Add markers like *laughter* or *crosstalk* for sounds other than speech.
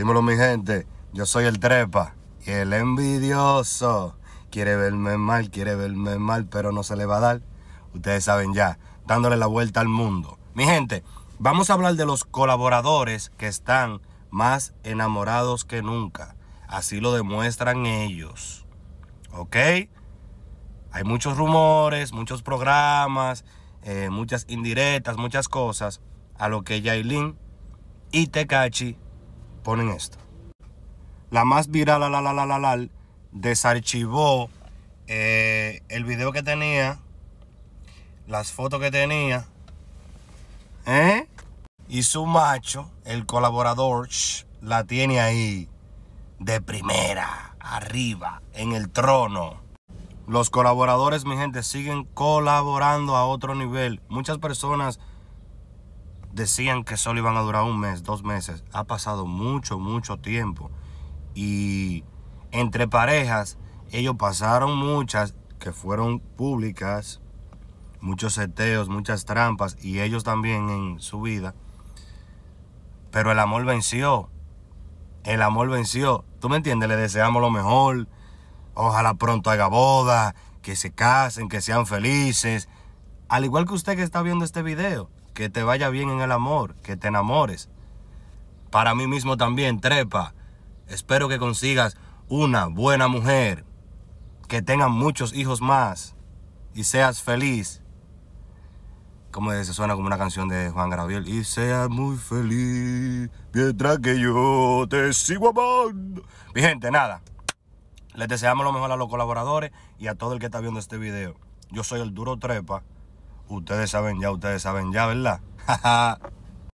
Dímelo mi gente, yo soy el trepa y el envidioso. Quiere verme mal, quiere verme mal, pero no se le va a dar. Ustedes saben ya, dándole la vuelta al mundo. Mi gente, vamos a hablar de los colaboradores que están más enamorados que nunca. Así lo demuestran ellos. ¿Ok? Hay muchos rumores, muchos programas, eh, muchas indirectas, muchas cosas a lo que Yailin y Tekachi ponen esto. La más viral, la, la, la, la, desarchivó eh, el video que tenía, las fotos que tenía, ¿eh? Y su macho, el colaborador, la tiene ahí, de primera, arriba, en el trono. Los colaboradores, mi gente, siguen colaborando a otro nivel. Muchas personas decían que solo iban a durar un mes, dos meses. Ha pasado mucho, mucho tiempo. Y entre parejas, ellos pasaron muchas que fueron públicas, muchos seteos, muchas trampas, y ellos también en su vida. Pero el amor venció. El amor venció. ¿Tú me entiendes? Le deseamos lo mejor. Ojalá pronto haga boda, que se casen, que sean felices al igual que usted que está viendo este video, que te vaya bien en el amor, que te enamores. Para mí mismo también, trepa. Espero que consigas una buena mujer, que tenga muchos hijos más y seas feliz. Como se suena como una canción de Juan Gabriel. Y seas muy feliz mientras que yo te sigo amando. Mi gente, nada. Les deseamos lo mejor a los colaboradores y a todo el que está viendo este video. Yo soy el Duro Trepa. Ustedes saben ya, ustedes saben ya, ¿verdad? *laughs*